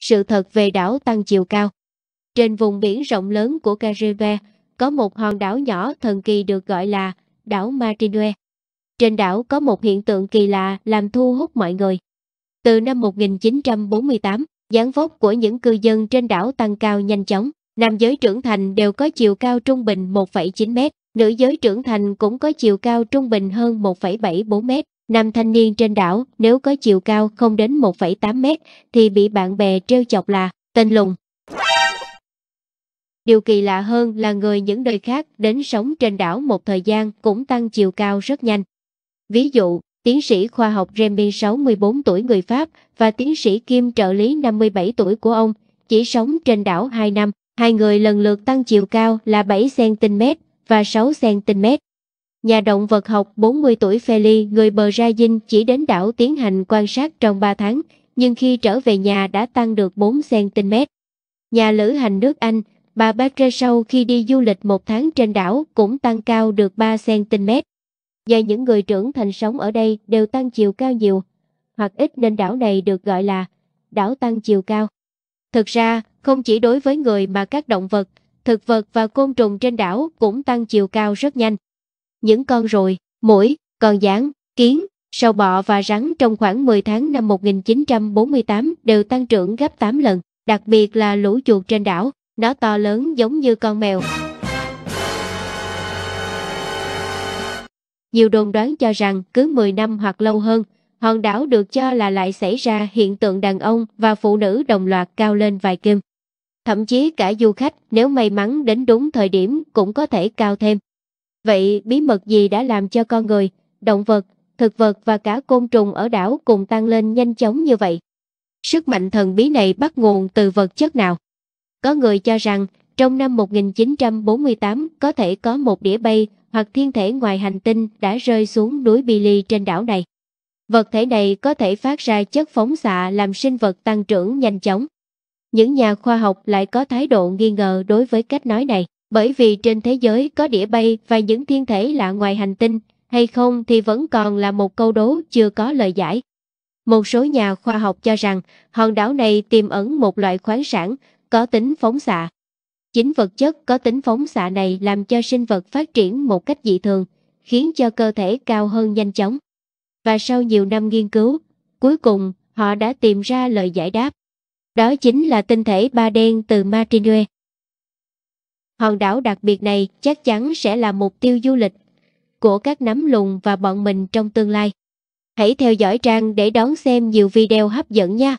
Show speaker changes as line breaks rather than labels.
sự thật về đảo tăng chiều cao. Trên vùng biển rộng lớn của Caribe, có một hòn đảo nhỏ thần kỳ được gọi là đảo Martinue. Trên đảo có một hiện tượng kỳ lạ làm thu hút mọi người. Từ năm 1948, dáng vóc của những cư dân trên đảo tăng cao nhanh chóng. Nam giới trưởng thành đều có chiều cao trung bình 1,9 mét, nữ giới trưởng thành cũng có chiều cao trung bình hơn 1,74 mét, Nam thanh niên trên đảo nếu có chiều cao không đến 1,8 mét thì bị bạn bè trêu chọc là tên lùng. Điều kỳ lạ hơn là người những nơi khác đến sống trên đảo một thời gian cũng tăng chiều cao rất nhanh. Ví dụ, tiến sĩ khoa học Remy 64 tuổi người Pháp và tiến sĩ Kim trợ lý 57 tuổi của ông chỉ sống trên đảo 2 năm, hai người lần lượt tăng chiều cao là 7cm và 6cm. Nhà động vật học 40 tuổi Feli người bờ ra dinh chỉ đến đảo tiến hành quan sát trong 3 tháng, nhưng khi trở về nhà đã tăng được 4cm. Nhà lữ hành nước Anh, bà Batra sau khi đi du lịch một tháng trên đảo cũng tăng cao được 3cm. và những người trưởng thành sống ở đây đều tăng chiều cao nhiều, hoặc ít nên đảo này được gọi là đảo tăng chiều cao. Thực ra, không chỉ đối với người mà các động vật, thực vật và côn trùng trên đảo cũng tăng chiều cao rất nhanh những con ruồi, mũi, con gián, kiến, sâu bọ và rắn trong khoảng 10 tháng năm 1948 đều tăng trưởng gấp 8 lần, đặc biệt là lũ chuột trên đảo, nó to lớn giống như con mèo. Nhiều đồn đoán cho rằng cứ 10 năm hoặc lâu hơn, hòn đảo được cho là lại xảy ra hiện tượng đàn ông và phụ nữ đồng loạt cao lên vài kim. Thậm chí cả du khách nếu may mắn đến đúng thời điểm cũng có thể cao thêm. Vậy bí mật gì đã làm cho con người, động vật, thực vật và cả côn trùng ở đảo cùng tăng lên nhanh chóng như vậy? Sức mạnh thần bí này bắt nguồn từ vật chất nào? Có người cho rằng, trong năm 1948 có thể có một đĩa bay hoặc thiên thể ngoài hành tinh đã rơi xuống núi Billy trên đảo này. Vật thể này có thể phát ra chất phóng xạ làm sinh vật tăng trưởng nhanh chóng. Những nhà khoa học lại có thái độ nghi ngờ đối với cách nói này. Bởi vì trên thế giới có đĩa bay và những thiên thể lạ ngoài hành tinh, hay không thì vẫn còn là một câu đố chưa có lời giải. Một số nhà khoa học cho rằng hòn đảo này tiềm ẩn một loại khoáng sản có tính phóng xạ. Chính vật chất có tính phóng xạ này làm cho sinh vật phát triển một cách dị thường, khiến cho cơ thể cao hơn nhanh chóng. Và sau nhiều năm nghiên cứu, cuối cùng họ đã tìm ra lời giải đáp. Đó chính là tinh thể ba đen từ Martinue. Hòn đảo đặc biệt này chắc chắn sẽ là mục tiêu du lịch của các nắm lùng và bọn mình trong tương lai. Hãy theo dõi trang để đón xem nhiều video hấp dẫn nha!